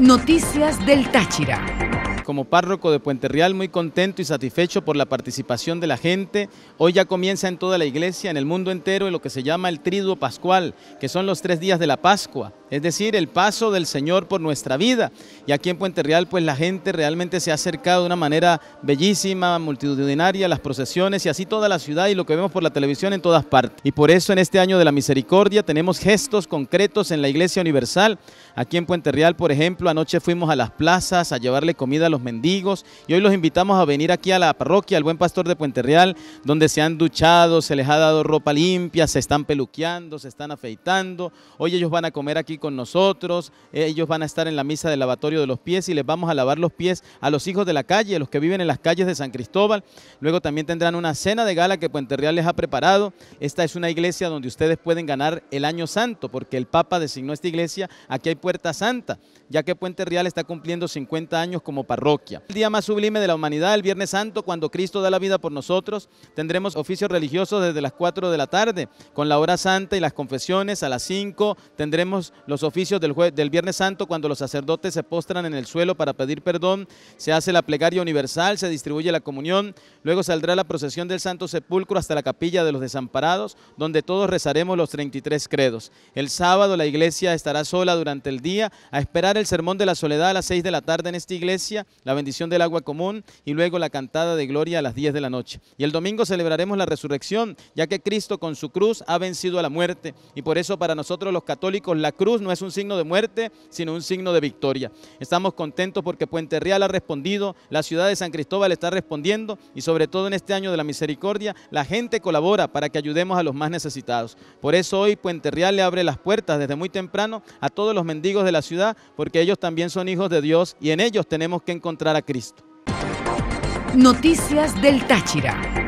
Noticias del Táchira. Como párroco de Puente Real, muy contento y satisfecho por la participación de la gente. Hoy ya comienza en toda la iglesia, en el mundo entero, en lo que se llama el Triduo Pascual, que son los tres días de la Pascua es decir, el paso del Señor por nuestra vida. Y aquí en Puente Real, pues la gente realmente se ha acercado de una manera bellísima, multitudinaria, las procesiones y así toda la ciudad y lo que vemos por la televisión en todas partes. Y por eso en este año de la misericordia tenemos gestos concretos en la Iglesia Universal. Aquí en Puente Real, por ejemplo, anoche fuimos a las plazas a llevarle comida a los mendigos y hoy los invitamos a venir aquí a la parroquia, al Buen Pastor de Puente Real, donde se han duchado, se les ha dado ropa limpia, se están peluqueando, se están afeitando. Hoy ellos van a comer aquí con nosotros, ellos van a estar en la misa del lavatorio de los pies y les vamos a lavar los pies a los hijos de la calle, a los que viven en las calles de San Cristóbal. Luego también tendrán una cena de gala que Puente Real les ha preparado. Esta es una iglesia donde ustedes pueden ganar el año santo, porque el Papa designó esta iglesia, aquí hay Puerta Santa, ya que Puente Real está cumpliendo 50 años como parroquia. El día más sublime de la humanidad, el Viernes Santo, cuando Cristo da la vida por nosotros, tendremos oficios religiosos desde las 4 de la tarde, con la hora santa y las confesiones a las 5, tendremos los oficios del, del Viernes Santo, cuando los sacerdotes se postran en el suelo para pedir perdón, se hace la plegaria universal, se distribuye la comunión, luego saldrá la procesión del Santo Sepulcro hasta la capilla de los desamparados, donde todos rezaremos los 33 credos. El sábado la iglesia estará sola durante el día a esperar el sermón de la soledad a las 6 de la tarde en esta iglesia, la bendición del agua común y luego la cantada de gloria a las 10 de la noche. Y el domingo celebraremos la resurrección, ya que Cristo con su cruz ha vencido a la muerte y por eso para nosotros los católicos la cruz no es un signo de muerte, sino un signo de victoria. Estamos contentos porque Puente Real ha respondido, la ciudad de San Cristóbal está respondiendo y sobre todo en este año de la misericordia, la gente colabora para que ayudemos a los más necesitados. Por eso hoy Puente Real le abre las puertas desde muy temprano a todos los mendigos de la ciudad porque ellos también son hijos de Dios y en ellos tenemos que encontrar a Cristo. Noticias del Táchira.